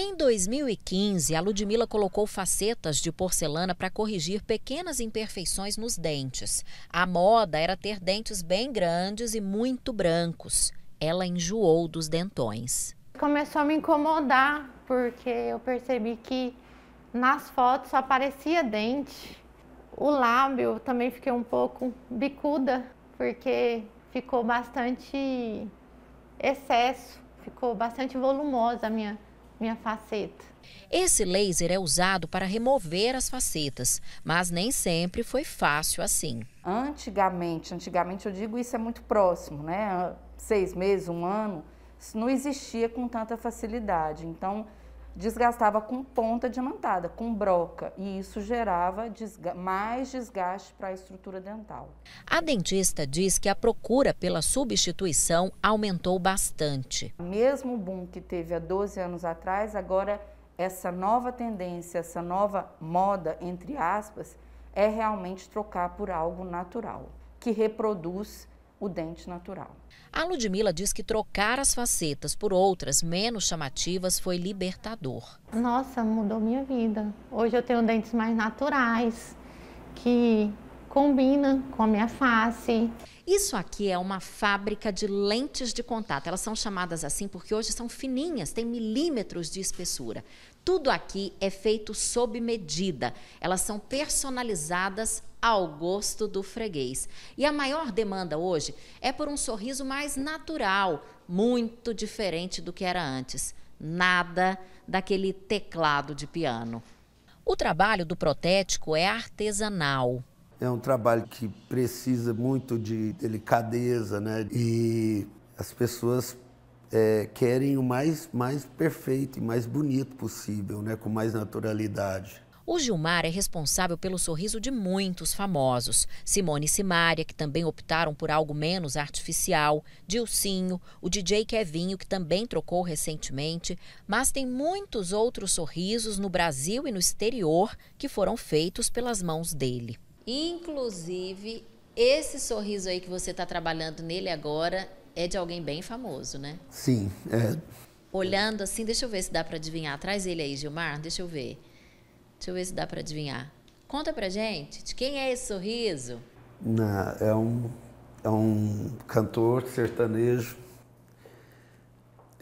Em 2015, a Ludmilla colocou facetas de porcelana para corrigir pequenas imperfeições nos dentes. A moda era ter dentes bem grandes e muito brancos. Ela enjoou dos dentões. Começou a me incomodar, porque eu percebi que nas fotos só aparecia dente. O lábio também fiquei um pouco bicuda, porque ficou bastante excesso, ficou bastante volumosa a minha minha faceta. Esse laser é usado para remover as facetas, mas nem sempre foi fácil assim. Antigamente, antigamente eu digo isso é muito próximo, né? Seis meses, um ano, não existia com tanta facilidade. Então, desgastava com ponta diamantada, com broca, e isso gerava desga mais desgaste para a estrutura dental. A dentista diz que a procura pela substituição aumentou bastante. Mesmo o boom que teve há 12 anos atrás, agora essa nova tendência, essa nova moda, entre aspas, é realmente trocar por algo natural, que reproduz o dente natural. A Ludmilla diz que trocar as facetas por outras menos chamativas foi libertador. Nossa, mudou minha vida. Hoje eu tenho dentes mais naturais, que combina com a minha face. Isso aqui é uma fábrica de lentes de contato. Elas são chamadas assim porque hoje são fininhas, têm milímetros de espessura. Tudo aqui é feito sob medida. Elas são personalizadas ao gosto do freguês. E a maior demanda hoje é por um sorriso mais natural, muito diferente do que era antes. Nada daquele teclado de piano. O trabalho do protético é artesanal. É um trabalho que precisa muito de delicadeza, né? E as pessoas é, querem o mais, mais perfeito e mais bonito possível, né? com mais naturalidade. O Gilmar é responsável pelo sorriso de muitos famosos. Simone e Simaria que também optaram por algo menos artificial, Dilcinho, o DJ Kevinho, que também trocou recentemente, mas tem muitos outros sorrisos no Brasil e no exterior que foram feitos pelas mãos dele. Inclusive, esse sorriso aí que você está trabalhando nele agora é de alguém bem famoso, né? Sim. É. Olhando assim, deixa eu ver se dá para adivinhar. Traz ele aí, Gilmar, deixa eu ver. Deixa eu ver se dá para adivinhar. Conta pra gente, de quem é esse sorriso? Não, é um é um cantor sertanejo,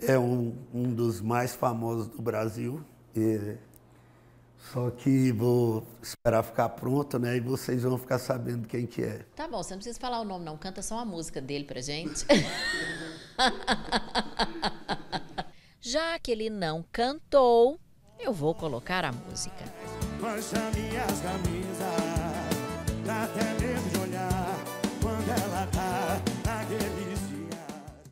é um, um dos mais famosos do Brasil. E só que vou esperar ficar pronto, né? E vocês vão ficar sabendo quem que é. Tá bom, você não precisa falar o nome, não. Canta só uma música dele pra gente. Já que ele não cantou, eu vou colocar a música. Mancha minhas camisas.